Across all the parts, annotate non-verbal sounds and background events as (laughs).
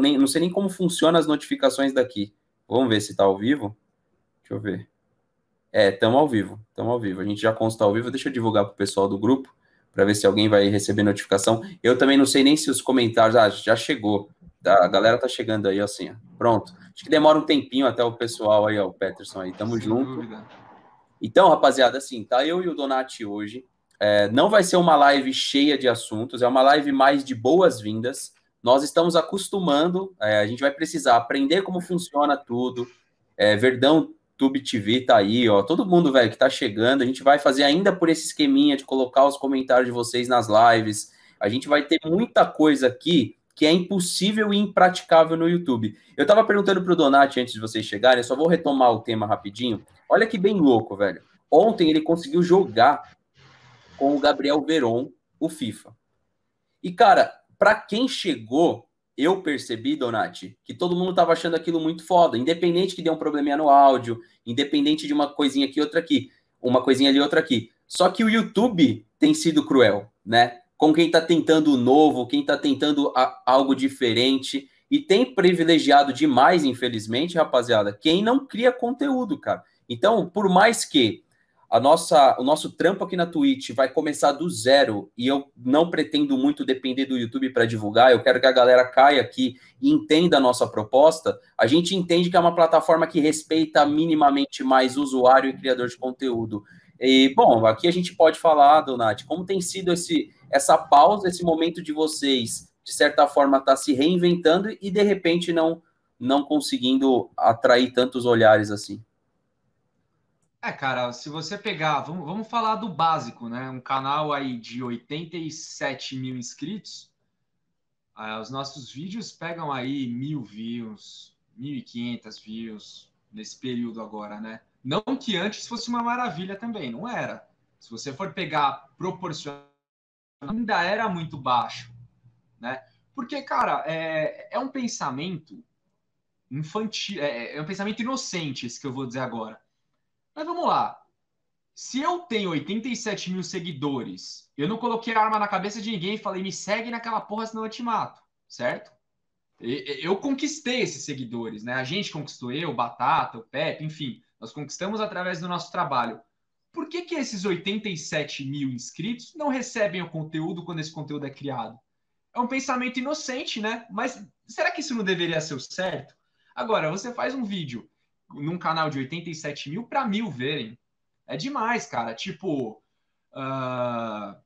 nem, não sei nem como funciona as notificações daqui. Vamos ver se está ao vivo. Deixa eu ver. É, estamos ao vivo, estamos ao vivo. A gente já consta ao vivo. Deixa eu divulgar para o pessoal do grupo para ver se alguém vai receber notificação. Eu também não sei nem se os comentários. Ah, já chegou. Tá, a galera tá chegando aí, assim. Ó. Pronto. Acho que demora um tempinho até o pessoal aí, ó, o Peterson aí. Tamo Sem junto. Dúvida. Então, rapaziada, assim, tá eu e o Donati hoje. É, não vai ser uma live cheia de assuntos, é uma live mais de boas-vindas nós estamos acostumando, é, a gente vai precisar aprender como funciona tudo. É, Verdão Tube TV tá aí, ó. Todo mundo, velho, que tá chegando, a gente vai fazer ainda por esse esqueminha de colocar os comentários de vocês nas lives. A gente vai ter muita coisa aqui que é impossível e impraticável no YouTube. Eu tava perguntando pro Donati antes de vocês chegarem, eu só vou retomar o tema rapidinho. Olha que bem louco, velho. Ontem ele conseguiu jogar com o Gabriel Veron o FIFA. E, cara, para quem chegou, eu percebi, Donati, que todo mundo estava achando aquilo muito foda, independente que dê um probleminha no áudio, independente de uma coisinha aqui, outra aqui, uma coisinha ali, outra aqui. Só que o YouTube tem sido cruel, né? Com quem está tentando o novo, quem está tentando a, algo diferente. E tem privilegiado demais, infelizmente, rapaziada, quem não cria conteúdo, cara. Então, por mais que a nossa, o nosso trampo aqui na Twitch vai começar do zero e eu não pretendo muito depender do YouTube para divulgar. Eu quero que a galera caia aqui e entenda a nossa proposta. A gente entende que é uma plataforma que respeita minimamente mais usuário e criador de conteúdo. E, bom, aqui a gente pode falar, Donati, como tem sido esse, essa pausa, esse momento de vocês, de certa forma, estar tá se reinventando e, de repente, não, não conseguindo atrair tantos olhares assim. É, cara, se você pegar, vamos, vamos falar do básico, né? Um canal aí de 87 mil inscritos, ah, os nossos vídeos pegam aí mil views, 1.500 views nesse período agora, né? Não que antes fosse uma maravilha também, não era. Se você for pegar proporcional, ainda era muito baixo, né? Porque, cara, é, é um pensamento infantil, é, é um pensamento inocente esse que eu vou dizer agora. Mas vamos lá. Se eu tenho 87 mil seguidores, eu não coloquei a arma na cabeça de ninguém e falei, me segue naquela porra, senão eu te mato, certo? Eu conquistei esses seguidores, né? A gente conquistou eu, Batata, o Pepe, enfim. Nós conquistamos através do nosso trabalho. Por que, que esses 87 mil inscritos não recebem o conteúdo quando esse conteúdo é criado? É um pensamento inocente, né? Mas será que isso não deveria ser o certo? Agora, você faz um vídeo num canal de 87 mil para mil verem. É demais, cara. Tipo, uh,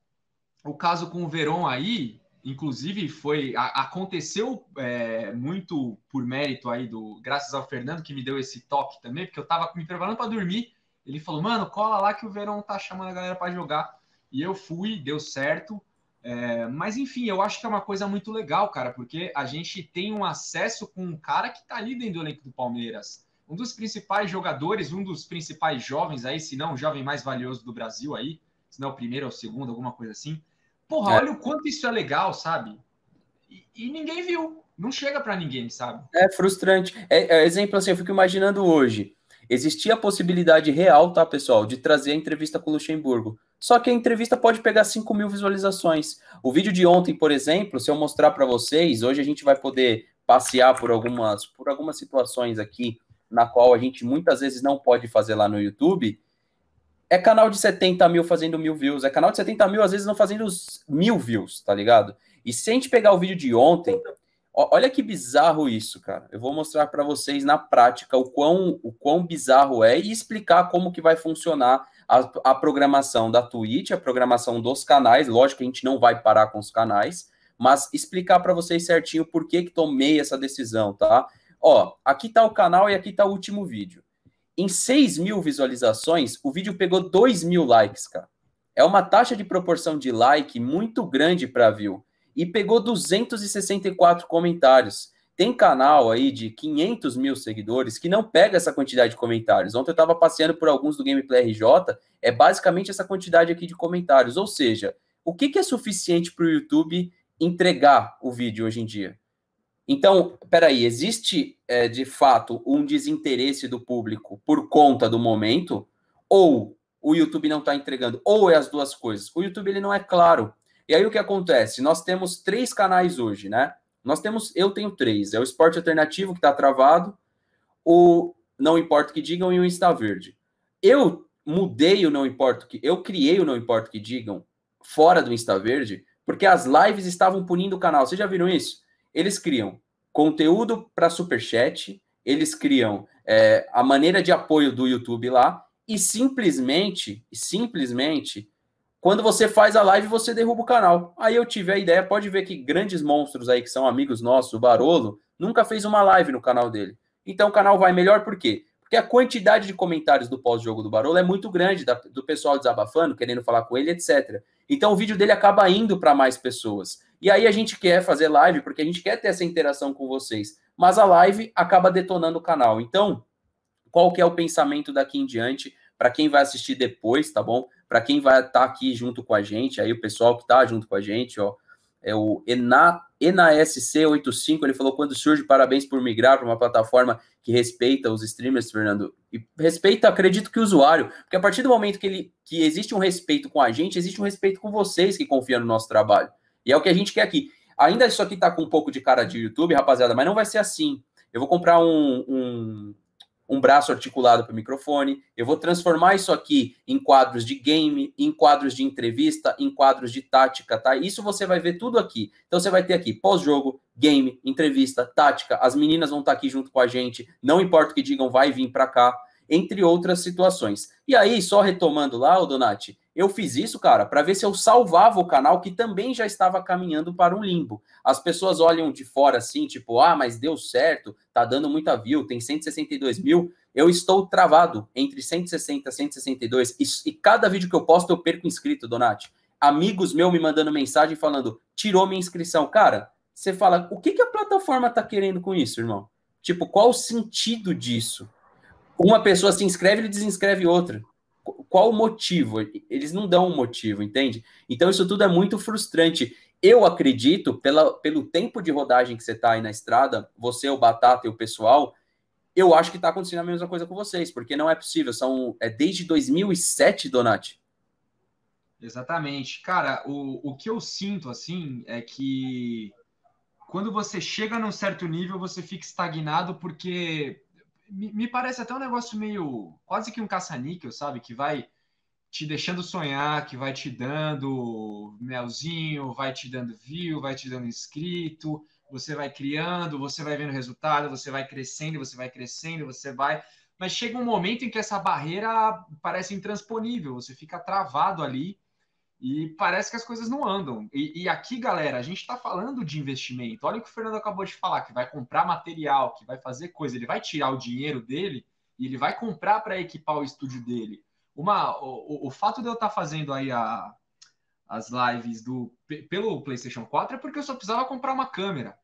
o caso com o Verón aí, inclusive, foi a, aconteceu é, muito por mérito aí do, graças ao Fernando que me deu esse toque também, porque eu tava me preparando para dormir. Ele falou, mano, cola lá que o Verón tá chamando a galera para jogar. E eu fui, deu certo. É, mas enfim, eu acho que é uma coisa muito legal, cara, porque a gente tem um acesso com um cara que tá ali dentro do elenco do Palmeiras um dos principais jogadores, um dos principais jovens aí, se não o jovem mais valioso do Brasil aí, se não o primeiro ou o segundo, alguma coisa assim. Porra, é. olha o quanto isso é legal, sabe? E, e ninguém viu. Não chega para ninguém, sabe? É frustrante. É, é, exemplo assim, eu fico imaginando hoje. Existia a possibilidade real, tá, pessoal, de trazer a entrevista com o Luxemburgo. Só que a entrevista pode pegar 5 mil visualizações. O vídeo de ontem, por exemplo, se eu mostrar para vocês, hoje a gente vai poder passear por algumas, por algumas situações aqui na qual a gente muitas vezes não pode fazer lá no YouTube, é canal de 70 mil fazendo mil views, é canal de 70 mil às vezes não fazendo os mil views, tá ligado? E se a gente pegar o vídeo de ontem, olha que bizarro isso, cara. Eu vou mostrar para vocês na prática o quão, o quão bizarro é e explicar como que vai funcionar a, a programação da Twitch, a programação dos canais. Lógico que a gente não vai parar com os canais, mas explicar para vocês certinho por que que tomei essa decisão, tá? Ó, aqui tá o canal e aqui tá o último vídeo. Em 6 mil visualizações, o vídeo pegou 2 mil likes, cara. É uma taxa de proporção de like muito grande para view. E pegou 264 comentários. Tem canal aí de 500 mil seguidores que não pega essa quantidade de comentários. Ontem eu estava passeando por alguns do Gameplay RJ, é basicamente essa quantidade aqui de comentários. Ou seja, o que, que é suficiente para o YouTube entregar o vídeo hoje em dia? Então, peraí, existe é, de fato um desinteresse do público por conta do momento? Ou o YouTube não está entregando? Ou é as duas coisas? O YouTube ele não é claro. E aí o que acontece? Nós temos três canais hoje, né? Nós temos, eu tenho três. É o Esporte Alternativo que está travado, o Não Importa o que Digam e o Insta Verde. Eu mudei o Não Importa o que... Eu criei o Não Importa o que Digam fora do Insta Verde porque as lives estavam punindo o canal. Vocês já viram isso? eles criam conteúdo para superchat, eles criam é, a maneira de apoio do YouTube lá e simplesmente, simplesmente, quando você faz a live, você derruba o canal. Aí eu tive a ideia, pode ver que grandes monstros aí que são amigos nossos, o Barolo, nunca fez uma live no canal dele. Então o canal vai melhor por quê? Porque a quantidade de comentários do pós-jogo do Barolo é muito grande, da, do pessoal desabafando, querendo falar com ele, etc. Então o vídeo dele acaba indo para mais pessoas. E aí a gente quer fazer live porque a gente quer ter essa interação com vocês, mas a live acaba detonando o canal. Então, qual que é o pensamento daqui em diante para quem vai assistir depois, tá bom? Para quem vai estar tá aqui junto com a gente, aí o pessoal que está junto com a gente, ó, é o Ena, ENASC85, ele falou quando surge, parabéns por migrar para uma plataforma que respeita os streamers, Fernando. E respeita, acredito que o usuário, porque a partir do momento que ele que existe um respeito com a gente, existe um respeito com vocês que confiam no nosso trabalho. E é o que a gente quer aqui. Ainda isso aqui tá com um pouco de cara de YouTube, rapaziada, mas não vai ser assim. Eu vou comprar um, um, um braço articulado para o microfone, eu vou transformar isso aqui em quadros de game, em quadros de entrevista, em quadros de tática, tá? Isso você vai ver tudo aqui. Então você vai ter aqui pós-jogo, game, entrevista, tática. As meninas vão estar tá aqui junto com a gente, não importa o que digam, vai vir para cá entre outras situações. E aí, só retomando lá, o Donati, eu fiz isso, cara, para ver se eu salvava o canal que também já estava caminhando para um limbo. As pessoas olham de fora assim, tipo, ah, mas deu certo, tá dando muita view, tem 162 mil. Eu estou travado entre 160 e 162 e, e cada vídeo que eu posto eu perco inscrito, Donati. Amigos meus me mandando mensagem falando, tirou minha inscrição. Cara, você fala, o que, que a plataforma tá querendo com isso, irmão? Tipo, qual o sentido disso? uma pessoa se inscreve e desinscreve outra. Qual o motivo? Eles não dão um motivo, entende? Então isso tudo é muito frustrante. Eu acredito, pela, pelo tempo de rodagem que você está aí na estrada, você, o Batata e o pessoal, eu acho que está acontecendo a mesma coisa com vocês, porque não é possível. São é desde 2007, Donati. Exatamente. Cara, o, o que eu sinto, assim, é que quando você chega num certo nível, você fica estagnado porque me, parece até um negócio meio quase que um caça-níquel, sabe? Que vai te deixando sonhar, que vai te dando melzinho, vai te dando view, vai te dando inscrito, você vai criando, você vai vendo resultado, você vai crescendo, você vai crescendo, você vai. Mas chega um momento em que essa barreira parece intransponível, você fica travado ali e parece que as coisas não andam. E, e aqui, galera, a gente está falando de investimento. Olha o que o Fernando acabou de falar, que vai comprar material, que vai fazer coisa, ele vai tirar o dinheiro dele e ele vai comprar para equipar o estúdio dele. Uma, o, o, o fato de eu estar tá fazendo aí a, as lives do pelo PlayStation 4 é porque eu só precisava comprar uma câmera,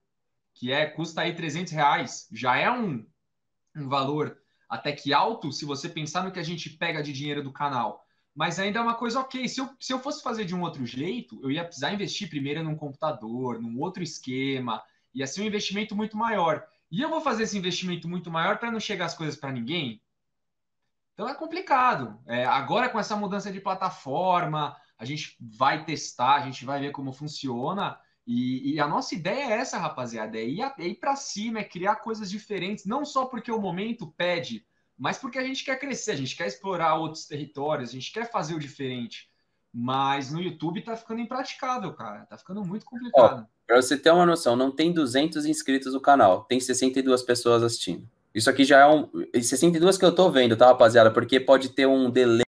que é custa aí 300 reais. Já é um, um valor até que alto se você pensar no que a gente pega de dinheiro do canal mas ainda é uma coisa ok. Se eu, se eu fosse fazer de um outro jeito, eu ia precisar investir primeiro num computador, num outro esquema, ia ser um investimento muito maior. E eu vou fazer esse investimento muito maior para não chegar as coisas para ninguém? Então é complicado. É, agora, com essa mudança de plataforma, a gente vai testar, a gente vai ver como funciona. E, e a nossa ideia é essa, rapaziada: é ir, é ir para cima, é criar coisas diferentes, não só porque o momento pede, mas porque a gente quer crescer, a gente quer explorar outros territórios, a gente quer fazer o diferente. Mas no YouTube tá ficando impraticável, cara. Tá ficando muito complicado. Para você ter uma noção, não tem 200 inscritos no canal, tem 62 pessoas assistindo. Isso aqui já é um. 62 que eu tô vendo, tá, rapaziada? Porque pode ter um delay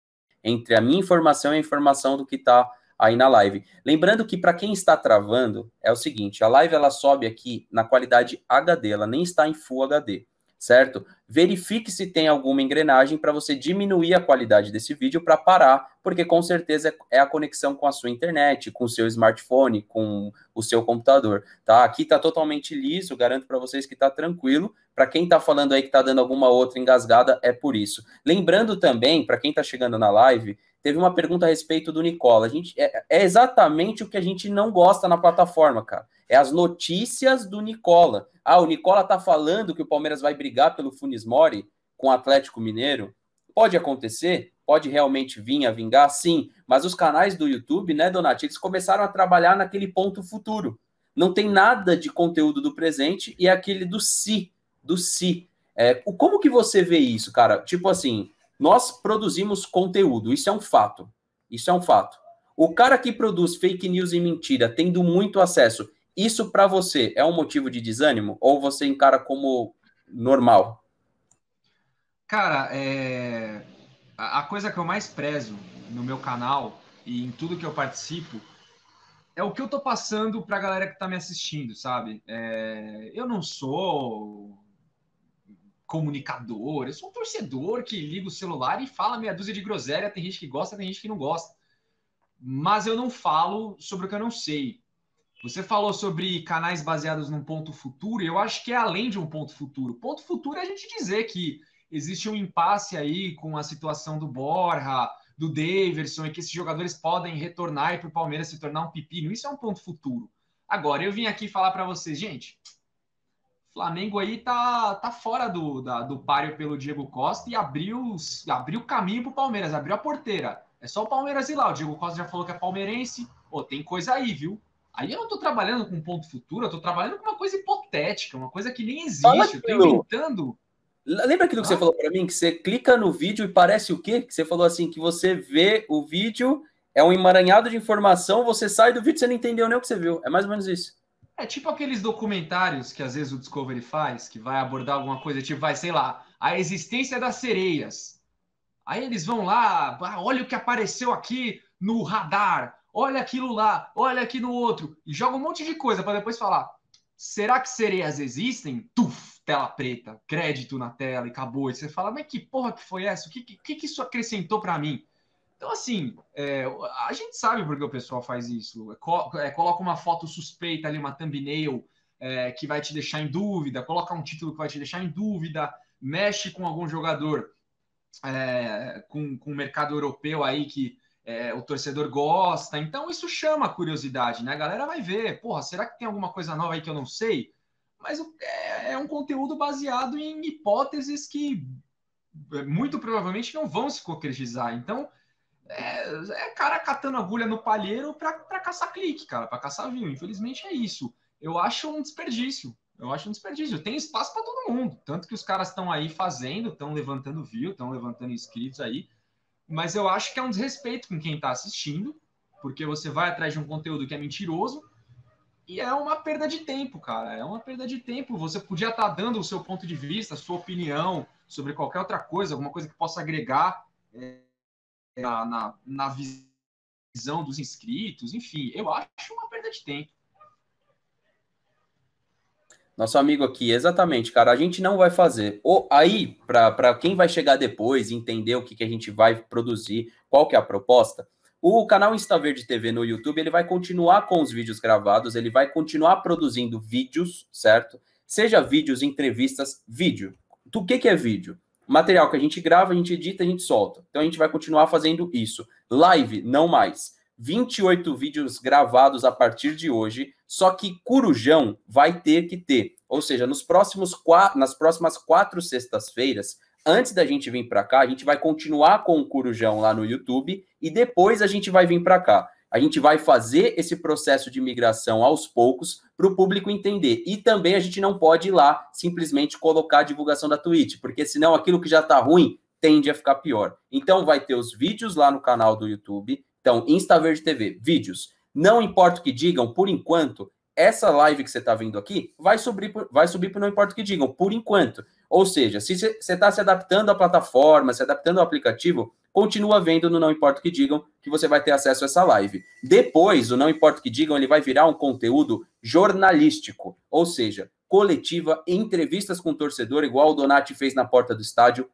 entre a minha informação e a informação do que tá aí na live. Lembrando que para quem está travando, é o seguinte: a live ela sobe aqui na qualidade HD, ela nem está em Full HD certo? Verifique se tem alguma engrenagem para você diminuir a qualidade desse vídeo para parar, porque com certeza é a conexão com a sua internet, com o seu smartphone, com o seu computador, tá? Aqui tá totalmente liso, garanto para vocês que tá tranquilo. Para quem tá falando aí que tá dando alguma outra engasgada, é por isso. Lembrando também, para quem tá chegando na live, teve uma pergunta a respeito do Nicola. A gente é, é exatamente o que a gente não gosta na plataforma, cara é as notícias do Nicola. Ah, o Nicola tá falando que o Palmeiras vai brigar pelo Funes Mori com o Atlético Mineiro. Pode acontecer, pode realmente vir a vingar, sim, mas os canais do YouTube, né, Donati, eles começaram a trabalhar naquele ponto futuro. Não tem nada de conteúdo do presente e é aquele do si, do si. É, como que você vê isso, cara? Tipo assim, nós produzimos conteúdo, isso é um fato. Isso é um fato. O cara que produz fake news e mentira, tendo muito acesso, isso para você é um motivo de desânimo ou você encara como normal? Cara, é... a coisa que eu mais prezo no meu canal e em tudo que eu participo é o que eu tô passando pra galera que tá me assistindo, sabe? É... Eu não sou comunicador, eu sou um torcedor que liga o celular e fala meia dúzia de groselha, tem gente que gosta, tem gente que não gosta. Mas eu não falo sobre o que eu não sei. Você falou sobre canais baseados num ponto futuro, e eu acho que é além de um ponto futuro. Ponto futuro é a gente dizer que existe um impasse aí com a situação do Borja, do Daverson, e que esses jogadores podem retornar e para o Palmeiras se tornar um pepino. Isso é um ponto futuro. Agora, eu vim aqui falar para vocês, gente, Flamengo aí tá, tá fora do, da, do páreo pelo Diego Costa e abriu abriu caminho para o Palmeiras, abriu a porteira. É só o Palmeiras ir lá. O Diego Costa já falou que é palmeirense. Pô, tem coisa aí, viu? Aí eu não estou trabalhando com ponto futuro, eu estou trabalhando com uma coisa hipotética, uma coisa que nem existe, eu estou inventando. Lembra aquilo que ah. você falou para mim? Que você clica no vídeo e parece o quê? Que você falou assim, que você vê o vídeo, é um emaranhado de informação, você sai do vídeo e você não entendeu nem o que você viu. É mais ou menos isso. É tipo aqueles documentários que às vezes o Discovery faz, que vai abordar alguma coisa, tipo, vai, sei lá, a existência das sereias. Aí eles vão lá, ah, olha o que apareceu aqui no radar olha aquilo lá, olha aqui no outro, e joga um monte de coisa para depois falar: será que sereias existem? Tuf, tela preta, crédito na tela e acabou. E você fala: mas que porra que foi essa? O que, que, que isso acrescentou para mim? Então, assim, é, a gente sabe porque o pessoal faz isso. É, é, coloca uma foto suspeita ali, uma thumbnail é, que vai te deixar em dúvida, coloca um título que vai te deixar em dúvida, mexe com algum jogador, é, com, com o mercado europeu aí que é, o torcedor gosta, então isso chama a curiosidade, né? A galera vai ver, porra, será que tem alguma coisa nova aí que eu não sei? Mas é, é um conteúdo baseado em hipóteses que é, muito provavelmente não vão se concretizar. Então, é, é cara catando agulha no palheiro para caçar clique, cara, para caçar view. Infelizmente é isso. Eu acho um desperdício. Eu acho um desperdício. Tem espaço para todo mundo. Tanto que os caras estão aí fazendo, estão levantando view, estão levantando inscritos aí. Mas eu acho que é um desrespeito com quem está assistindo, porque você vai atrás de um conteúdo que é mentiroso e é uma perda de tempo, cara. É uma perda de tempo. Você podia estar tá dando o seu ponto de vista, a sua opinião sobre qualquer outra coisa, alguma coisa que possa agregar é, na, na, na visão dos inscritos. Enfim, eu acho uma perda de tempo. Nosso amigo aqui, exatamente, cara. A gente não vai fazer. Ou aí, para quem vai chegar depois e entender o que, que a gente vai produzir, qual que é a proposta, o canal InstaVerde TV no YouTube ele vai continuar com os vídeos gravados, ele vai continuar produzindo vídeos, certo? Seja vídeos, entrevistas, vídeo. Do que, que é vídeo? Material que a gente grava, a gente edita, a gente solta. Então a gente vai continuar fazendo isso. Live, não mais. 28 vídeos gravados a partir de hoje, só que Curujão vai ter que ter. Ou seja, nos próximos nas próximas quatro sextas-feiras, antes da gente vir para cá, a gente vai continuar com o Curujão lá no YouTube e depois a gente vai vir para cá. A gente vai fazer esse processo de migração aos poucos para o público entender. E também a gente não pode ir lá simplesmente colocar a divulgação da Twitch, porque senão aquilo que já está ruim tende a ficar pior. Então vai ter os vídeos lá no canal do YouTube, então, InstaVerde TV, vídeos. Não importa o que digam, por enquanto, essa live que você está vendo aqui vai subir, vai subir não importa o que digam, por enquanto. Ou seja, se você está se adaptando à plataforma, se adaptando ao aplicativo, continua vendo no Não Importa o que Digam, que você vai ter acesso a essa live. Depois, o Não Importa o que Digam, ele vai virar um conteúdo jornalístico, ou seja, coletiva, entrevistas com o torcedor, igual o Donati fez na porta do estádio,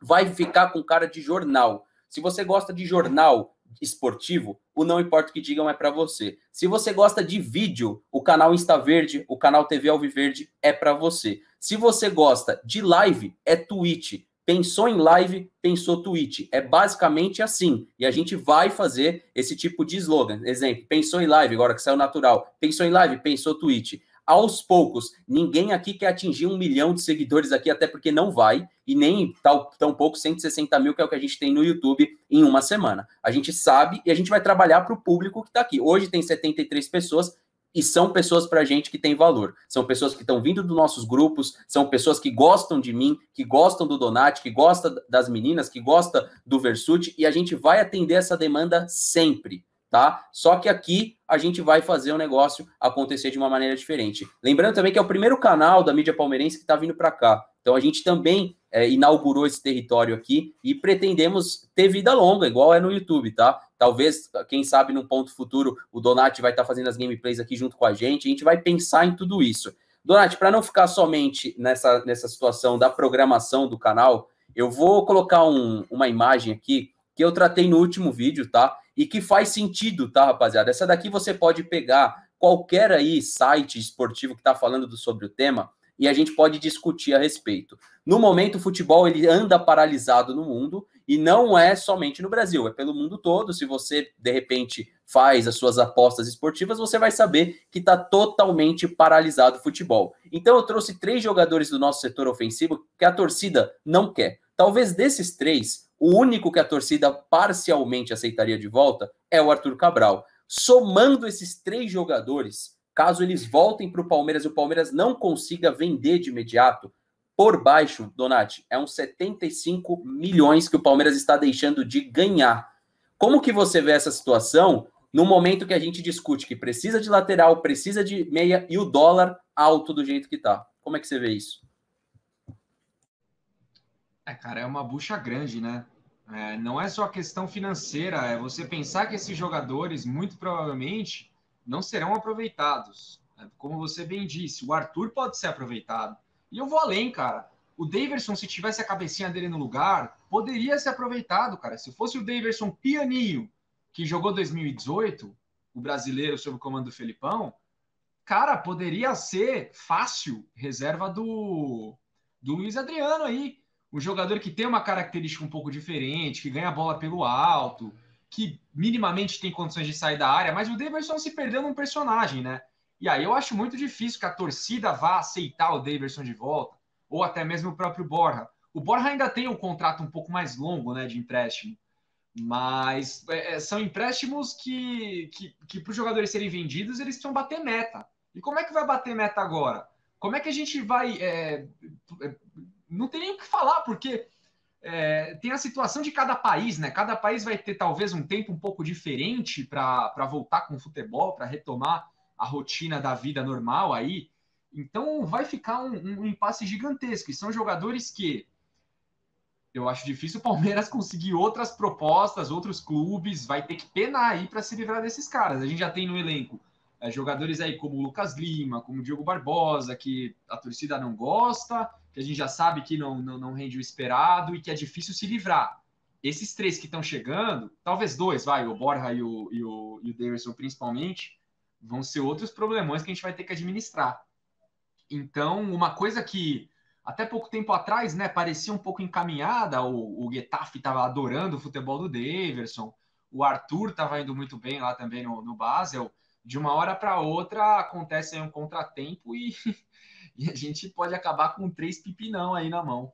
vai ficar com cara de jornal. Se você gosta de jornal, esportivo, o não importa o que digam é para você. Se você gosta de vídeo, o canal Insta Verde, o canal TV Alviverde é para você. Se você gosta de live, é Twitch. Pensou em live, pensou Twitch. É basicamente assim. E a gente vai fazer esse tipo de slogan. Exemplo, pensou em live, agora que saiu natural. Pensou em live, pensou Twitch aos poucos. Ninguém aqui quer atingir um milhão de seguidores aqui, até porque não vai, e nem tal, tão pouco 160 mil, que é o que a gente tem no YouTube em uma semana. A gente sabe e a gente vai trabalhar para o público que está aqui. Hoje tem 73 pessoas, e são pessoas para a gente que tem valor. São pessoas que estão vindo dos nossos grupos, são pessoas que gostam de mim, que gostam do Donati, que gosta das meninas, que gosta do Versute, e a gente vai atender essa demanda sempre tá? Só que aqui a gente vai fazer o negócio acontecer de uma maneira diferente. Lembrando também que é o primeiro canal da mídia palmeirense que está vindo para cá. Então a gente também é, inaugurou esse território aqui e pretendemos ter vida longa, igual é no YouTube, tá? Talvez, quem sabe, num ponto futuro, o Donati vai estar tá fazendo as gameplays aqui junto com a gente. A gente vai pensar em tudo isso. Donati, para não ficar somente nessa, nessa situação da programação do canal, eu vou colocar um, uma imagem aqui que eu tratei no último vídeo, tá? e que faz sentido, tá, rapaziada? Essa daqui você pode pegar qualquer aí site esportivo que está falando do, sobre o tema e a gente pode discutir a respeito. No momento, o futebol ele anda paralisado no mundo e não é somente no Brasil, é pelo mundo todo. Se você de repente faz as suas apostas esportivas, você vai saber que está totalmente paralisado o futebol. Então, eu trouxe três jogadores do nosso setor ofensivo que a torcida não quer. Talvez desses três, o único que a torcida parcialmente aceitaria de volta é o Arthur Cabral. Somando esses três jogadores, caso eles voltem para o Palmeiras e o Palmeiras não consiga vender de imediato, por baixo, Donati, é uns 75 milhões que o Palmeiras está deixando de ganhar. Como que você vê essa situação no momento que a gente discute que precisa de lateral, precisa de meia e o dólar alto do jeito que tá? Como é que você vê isso? É, cara, é uma bucha grande, né? É, não é só questão financeira, é você pensar que esses jogadores, muito provavelmente, não serão aproveitados. É, como você bem disse, o Arthur pode ser aproveitado. E eu vou além, cara. O Daverson, se tivesse a cabecinha dele no lugar, poderia ser aproveitado, cara. Se fosse o Daverson pianinho, que jogou 2018, o brasileiro sob o comando do Felipão, cara, poderia ser fácil reserva do, do Luiz Adriano aí um jogador que tem uma característica um pouco diferente, que ganha a bola pelo alto, que minimamente tem condições de sair da área, mas o Davidson se perdeu num personagem, né? E aí eu acho muito difícil que a torcida vá aceitar o Davidson de volta, ou até mesmo o próprio Borja. O Borja ainda tem um contrato um pouco mais longo, né, de empréstimo. Mas é, é são empréstimos que, que, que para os jogadores serem vendidos, eles precisam bater meta. E como é que vai bater meta agora? Como é que a gente vai é, é não tem nem o que falar, porque é, tem a situação de cada país, né? Cada país vai ter talvez um tempo um pouco diferente para voltar com o futebol, para retomar a rotina da vida normal aí. Então vai ficar um, um, um impasse gigantesco. E são jogadores que eu acho difícil o Palmeiras (laughs) conseguir outras propostas, outros clubes, vai ter que penar aí para se livrar desses caras. A gente já tem no elenco é, jogadores aí como o Lucas Lima, como o Diogo Barbosa, que a torcida não gosta que a gente já sabe que não, não, não rende o esperado e que é difícil se livrar. Esses três que estão chegando, talvez dois, vai, o Borja e o, e o, e o Davidson principalmente, vão ser outros problemões que a gente vai ter que administrar. Então, uma coisa que até pouco tempo atrás, né, parecia um pouco encaminhada, o, o Getafe estava adorando o futebol do Daverson, o Arthur estava indo muito bem lá também no, no Basel, de uma hora para outra acontece um contratempo e (laughs) e a gente pode acabar com três pipinão aí na mão.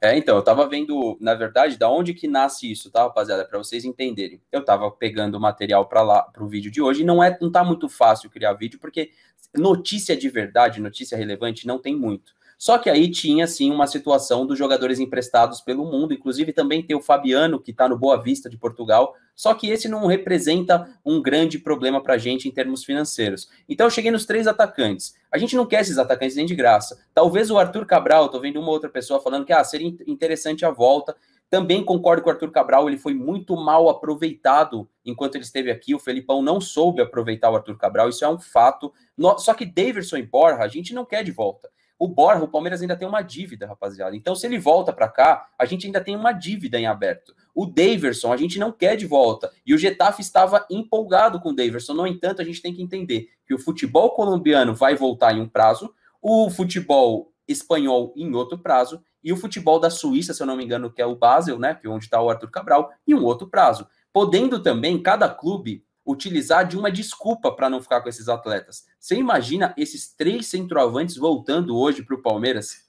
É, então, eu tava vendo, na verdade, da onde que nasce isso, tá, rapaziada? Para vocês entenderem. Eu tava pegando o material para lá, pro vídeo de hoje, e não, é, não tá muito fácil criar vídeo, porque notícia de verdade, notícia relevante, não tem muito. Só que aí tinha, sim, uma situação dos jogadores emprestados pelo mundo, inclusive também tem o Fabiano, que está no Boa Vista de Portugal, só que esse não representa um grande problema para a gente em termos financeiros. Então eu cheguei nos três atacantes. A gente não quer esses atacantes nem de graça. Talvez o Arthur Cabral, estou vendo uma outra pessoa falando que ah, seria interessante a volta. Também concordo com o Arthur Cabral, ele foi muito mal aproveitado enquanto ele esteve aqui. O Felipão não soube aproveitar o Arthur Cabral, isso é um fato. Só que Davidson e Borja a gente não quer de volta. O Borja, o Palmeiras ainda tem uma dívida, rapaziada. Então, se ele volta para cá, a gente ainda tem uma dívida em aberto. O Daverson, a gente não quer de volta. E o Getafe estava empolgado com o Daverson. No entanto, a gente tem que entender que o futebol colombiano vai voltar em um prazo, o futebol espanhol em outro prazo, e o futebol da Suíça, se eu não me engano, que é o Basel, né? Que é onde está o Arthur Cabral, em um outro prazo. Podendo também cada clube utilizar de uma desculpa para não ficar com esses atletas. Você imagina esses três centroavantes voltando hoje para o Palmeiras?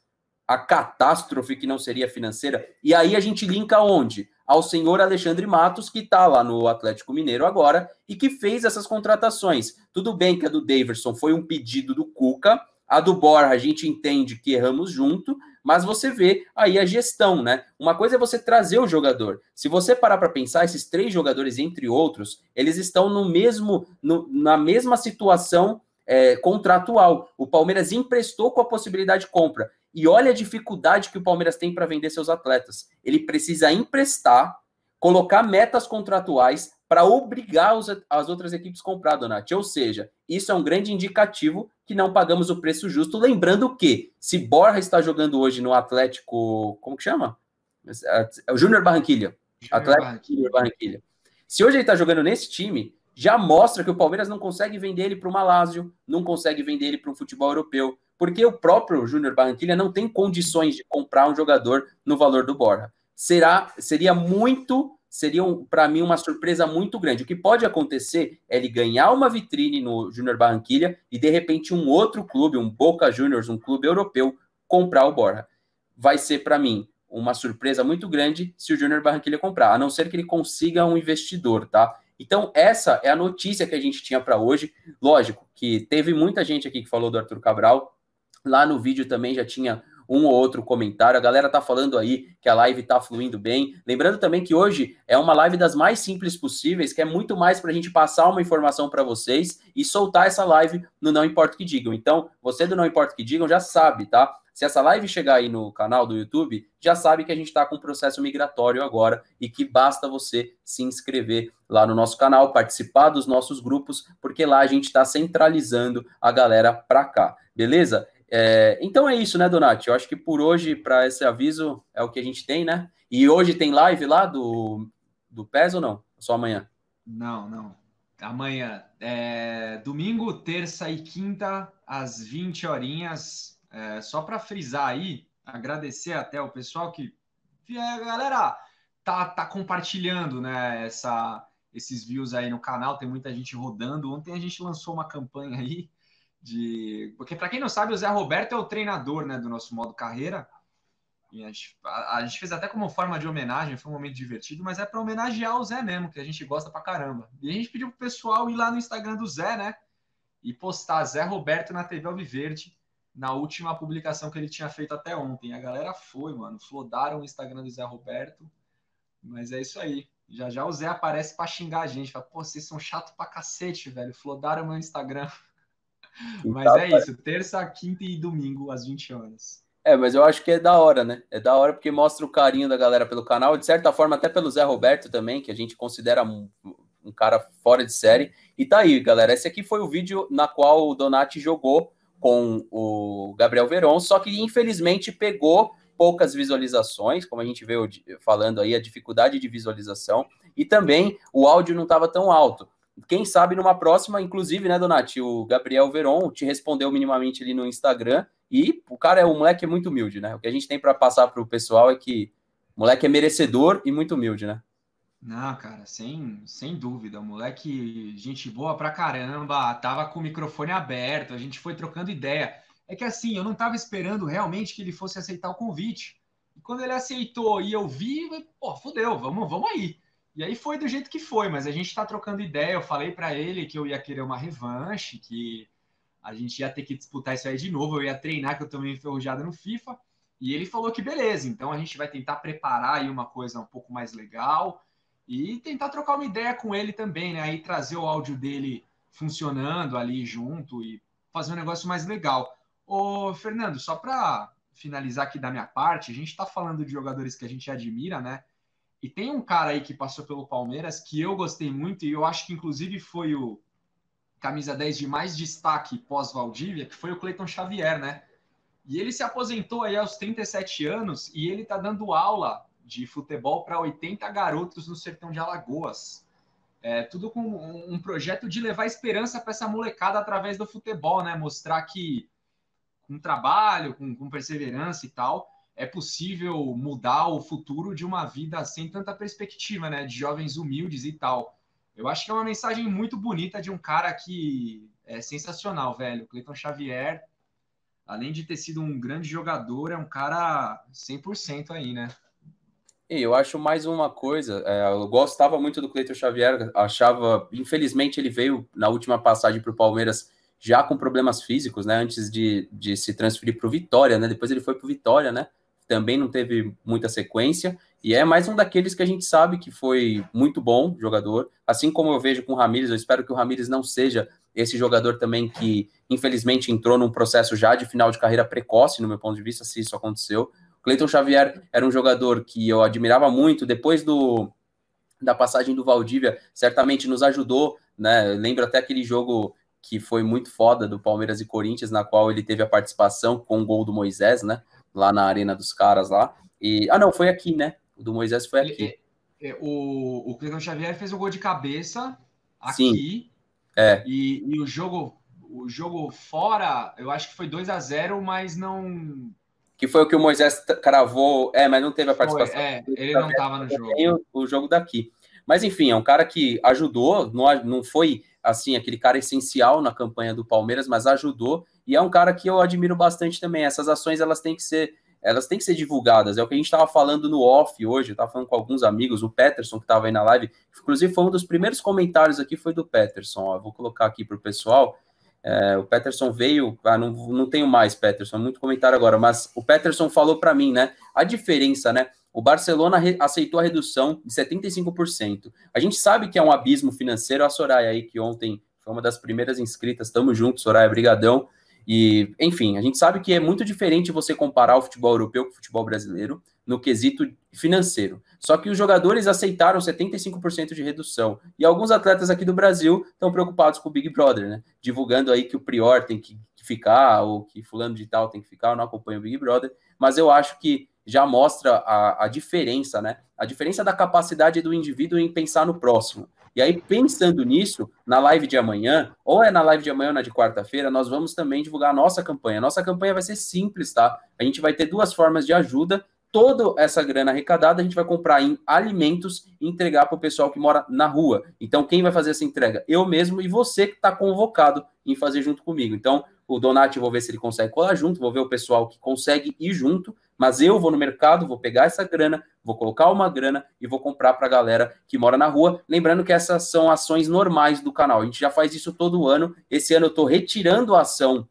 A catástrofe que não seria financeira. E aí a gente linka onde? Ao senhor Alexandre Matos, que está lá no Atlético Mineiro agora e que fez essas contratações. Tudo bem que a do Daverson foi um pedido do Cuca, a do Borra a gente entende que erramos junto, mas você vê aí a gestão, né? Uma coisa é você trazer o jogador. Se você parar para pensar, esses três jogadores, entre outros, eles estão no mesmo, no, na mesma situação é, contratual. O Palmeiras emprestou com a possibilidade de compra. E olha a dificuldade que o Palmeiras tem para vender seus atletas. Ele precisa emprestar colocar metas contratuais para obrigar os, as outras equipes a comprar, Donati. Ou seja, isso é um grande indicativo que não pagamos o preço justo. Lembrando que, se Borja está jogando hoje no Atlético. Como que chama? É o é, Júnior Barranquilha. Junior Atlético Barranquilha. Barranquilha. Se hoje ele está jogando nesse time, já mostra que o Palmeiras não consegue vender ele para o Malásio, não consegue vender ele para um futebol europeu, porque o próprio Júnior Barranquilha não tem condições de comprar um jogador no valor do Borja será seria muito, seria para mim uma surpresa muito grande. O que pode acontecer é ele ganhar uma vitrine no Júnior Barranquilha e de repente um outro clube, um Boca Juniors, um clube europeu comprar o Borja. Vai ser para mim uma surpresa muito grande se o Júnior Barranquilla comprar, a não ser que ele consiga um investidor, tá? Então, essa é a notícia que a gente tinha para hoje. Lógico que teve muita gente aqui que falou do Arthur Cabral. Lá no vídeo também já tinha um ou outro comentário. A galera tá falando aí que a live tá fluindo bem. Lembrando também que hoje é uma live das mais simples possíveis, que é muito mais para a gente passar uma informação para vocês e soltar essa live no Não Importa o Que Digam. Então, você do Não Importa o Que Digam já sabe, tá? Se essa live chegar aí no canal do YouTube, já sabe que a gente está com um processo migratório agora e que basta você se inscrever lá no nosso canal, participar dos nossos grupos, porque lá a gente está centralizando a galera para cá, beleza? É, então é isso, né, Donati? Eu acho que por hoje, para esse aviso, é o que a gente tem, né? E hoje tem live lá do, do PES ou não? Só amanhã? Não, não. Amanhã. É, domingo, terça e quinta, às 20 horinhas. É, só para frisar aí, agradecer até o pessoal que. A é, galera tá, tá compartilhando, né? Essa, esses views aí no canal. Tem muita gente rodando. Ontem a gente lançou uma campanha aí de porque para quem não sabe o Zé Roberto é o treinador né do nosso modo carreira e a gente, a, a gente, fez até como forma de homenagem foi um momento divertido mas é para homenagear o Zé mesmo que a gente gosta pra caramba e a gente pediu pro pessoal ir lá no Instagram do Zé né e postar Zé Roberto na TV Alviverde na última publicação que ele tinha feito até ontem a galera foi mano flodaram o Instagram do Zé Roberto mas é isso aí já já o Zé aparece para xingar a gente fala pô vocês são chato pra cacete velho flodaram meu Instagram mas tá, é isso, terça, quinta e domingo, às 20 horas. É, mas eu acho que é da hora, né? É da hora porque mostra o carinho da galera pelo canal, de certa forma até pelo Zé Roberto também, que a gente considera um, um cara fora de série. E tá aí, galera. Esse aqui foi o vídeo na qual o Donati jogou com o Gabriel Veron, só que infelizmente pegou poucas visualizações, como a gente veio falando aí, a dificuldade de visualização, e também o áudio não estava tão alto quem sabe numa próxima, inclusive, né, Donati? O Gabriel Veron te respondeu minimamente ali no Instagram. E o cara é um moleque muito humilde, né? O que a gente tem para passar para o pessoal é que o moleque é merecedor e muito humilde, né? Não, cara, sem, sem dúvida. O moleque, gente boa pra caramba, tava com o microfone aberto, a gente foi trocando ideia. É que assim, eu não tava esperando realmente que ele fosse aceitar o convite. E quando ele aceitou e eu vi, pô, fodeu, vamos, vamos aí. E aí foi do jeito que foi, mas a gente está trocando ideia. Eu falei para ele que eu ia querer uma revanche, que a gente ia ter que disputar isso aí de novo. Eu ia treinar, que eu também meio enferrujado no FIFA. E ele falou que beleza, então a gente vai tentar preparar aí uma coisa um pouco mais legal e tentar trocar uma ideia com ele também, né? Aí trazer o áudio dele funcionando ali junto e fazer um negócio mais legal. Ô, Fernando, só para finalizar aqui da minha parte, a gente está falando de jogadores que a gente admira, né? E tem um cara aí que passou pelo Palmeiras que eu gostei muito e eu acho que inclusive foi o camisa 10 de mais destaque pós-Valdívia, que foi o Cleiton Xavier, né? E ele se aposentou aí aos 37 anos e ele tá dando aula de futebol para 80 garotos no sertão de Alagoas. É, tudo com um, projeto de levar esperança para essa molecada através do futebol, né? Mostrar que com trabalho, com, com perseverança e tal, é possível mudar o futuro de uma vida sem tanta perspectiva, né? De jovens humildes e tal. Eu acho que é uma mensagem muito bonita de um cara que é sensacional, velho. Cleiton Xavier, além de ter sido um grande jogador, é um cara 100% aí, né? E eu acho mais uma coisa, é, eu gostava muito do Cleiton Xavier, achava, infelizmente ele veio na última passagem para o Palmeiras já com problemas físicos, né, antes de, de se transferir para o Vitória, né, depois ele foi para o Vitória, né, também não teve muita sequência, e é mais um daqueles que a gente sabe que foi muito bom jogador, assim como eu vejo com o Ramires, eu espero que o Ramires não seja esse jogador também que infelizmente entrou num processo já de final de carreira precoce, no meu ponto de vista, se isso aconteceu. Cleiton Xavier era um jogador que eu admirava muito, depois do da passagem do Valdívia, certamente nos ajudou, né? lembro até aquele jogo que foi muito foda do Palmeiras e Corinthians, na qual ele teve a participação com o gol do Moisés, né? lá na arena dos caras lá. E, ah, não, foi aqui, né? O do Moisés foi aqui. É, é, o, o Cleiton Xavier fez o gol de cabeça aqui. Sim, é. E, e o jogo o jogo fora, eu acho que foi 2 a 0 mas não. Que foi o que o Moisés cravou. É, mas não teve a participação. Foi, é, ele não estava no jogo. O, o jogo daqui. Mas enfim, é um cara que ajudou, não, não foi assim aquele cara essencial na campanha do Palmeiras, mas ajudou e é um cara que eu admiro bastante também. Essas ações elas têm que ser elas têm que ser divulgadas. É o que a gente estava falando no off hoje, eu estava falando com alguns amigos, o Peterson que estava aí na live, inclusive foi um dos primeiros comentários aqui, foi do Peterson, ó, vou colocar aqui para o pessoal, é, o Peterson veio, ah, não, não tenho mais Peterson, muito comentário agora, mas o Peterson falou para mim, né, a diferença, né, o Barcelona aceitou a redução de 75%. A gente sabe que é um abismo financeiro, a Soraya aí, que ontem foi uma das primeiras inscritas, estamos juntos, Soraya, brigadão, e, enfim, a gente sabe que é muito diferente você comparar o futebol europeu com o futebol brasileiro no quesito financeiro. Só que os jogadores aceitaram 75% de redução. E alguns atletas aqui do Brasil estão preocupados com o Big Brother, né? Divulgando aí que o Prior tem que ficar, ou que fulano de tal tem que ficar, eu não acompanho o Big Brother. Mas eu acho que já mostra a, a diferença, né? A diferença da capacidade do indivíduo em pensar no próximo. E aí, pensando nisso, na live de amanhã, ou é na live de amanhã ou na de quarta-feira, nós vamos também divulgar a nossa campanha. Nossa campanha vai ser simples, tá? A gente vai ter duas formas de ajuda. Toda essa grana arrecadada a gente vai comprar em alimentos e entregar para o pessoal que mora na rua. Então, quem vai fazer essa entrega? Eu mesmo e você que está convocado em fazer junto comigo. Então, o Donati, vou ver se ele consegue colar junto, vou ver o pessoal que consegue ir junto, mas eu vou no mercado, vou pegar essa grana, vou colocar uma grana e vou comprar para a galera que mora na rua. Lembrando que essas são ações normais do canal, a gente já faz isso todo ano. Esse ano eu estou retirando a ação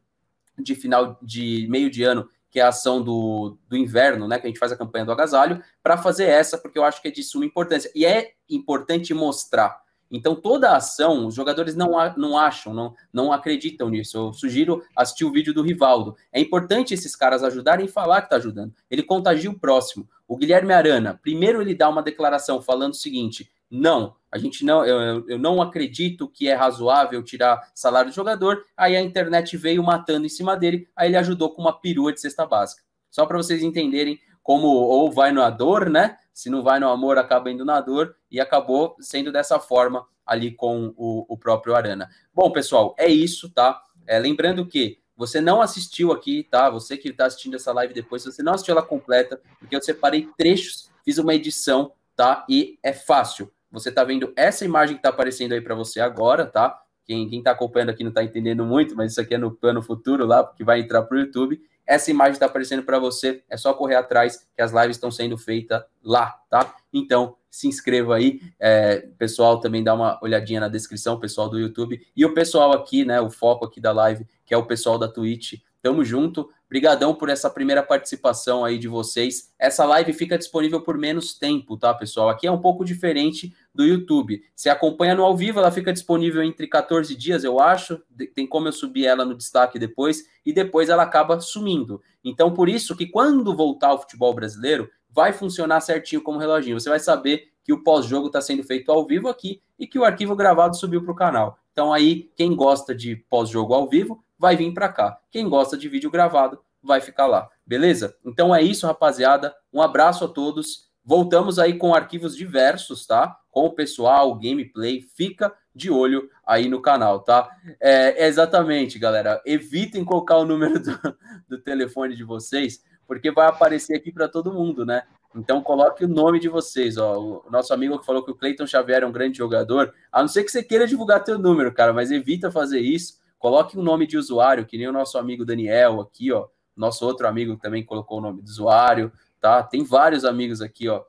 de final de meio de ano, que é a ação do, do inverno, né? Que a gente faz a campanha do agasalho, para fazer essa, porque eu acho que é de suma importância. E é importante mostrar então, toda a ação, os jogadores não, não acham, não, não acreditam nisso. Eu sugiro assistir o vídeo do Rivaldo. É importante esses caras ajudarem e falar que está ajudando. Ele contagia o próximo. O Guilherme Arana, primeiro ele dá uma declaração falando o seguinte: não, a gente não, eu, eu não acredito que é razoável tirar salário do jogador. Aí a internet veio matando em cima dele, aí ele ajudou com uma perua de cesta básica. Só para vocês entenderem como ou vai no dor, né? Se não vai no amor, acaba indo na dor e acabou sendo dessa forma ali com o, o próprio Arana. Bom, pessoal, é isso, tá? É, lembrando que você não assistiu aqui, tá? Você que está assistindo essa live depois, você não assistiu ela completa, porque eu separei trechos, fiz uma edição, tá? E é fácil. Você está vendo essa imagem que está aparecendo aí para você agora, tá? Quem, está acompanhando aqui não está entendendo muito, mas isso aqui é no plano futuro lá, que vai entrar para o YouTube. Essa imagem está aparecendo para você, é só correr atrás que as lives estão sendo feitas lá, tá? Então, se inscreva aí, é, pessoal, também dá uma olhadinha na descrição, pessoal do YouTube, e o pessoal aqui, né, o foco aqui da live, que é o pessoal da Twitch, Tamo junto. Brigadão por essa primeira participação aí de vocês. Essa live fica disponível por menos tempo, tá, pessoal? Aqui é um pouco diferente do YouTube. Se acompanha no ao vivo, ela fica disponível entre 14 dias, eu acho. Tem como eu subir ela no destaque depois e depois ela acaba sumindo. Então, por isso que quando voltar ao futebol brasileiro, vai funcionar certinho como reloginho. Você vai saber que o pós-jogo está sendo feito ao vivo aqui e que o arquivo gravado subiu para o canal. Então aí, quem gosta de pós-jogo ao vivo, vai vir para cá. Quem gosta de vídeo gravado vai ficar lá, beleza? Então é isso, rapaziada. Um abraço a todos. Voltamos aí com arquivos diversos, tá? Com o pessoal, gameplay, fica de olho aí no canal, tá? É, exatamente, galera. Evitem colocar o número do, do telefone de vocês, porque vai aparecer aqui para todo mundo, né? Então coloque o nome de vocês, ó. O nosso amigo que falou que o Cleiton Xavier é um grande jogador, a não ser que você queira divulgar teu número, cara, mas evita fazer isso Coloque o um nome de usuário, que nem o nosso amigo Daniel aqui, ó. Nosso outro amigo também colocou o nome de usuário, tá? Tem vários amigos aqui, ó.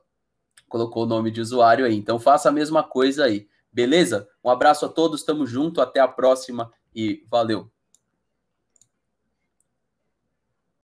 Colocou o nome de usuário aí. Então faça a mesma coisa aí. Beleza? Um abraço a todos, tamo junto, até a próxima e valeu.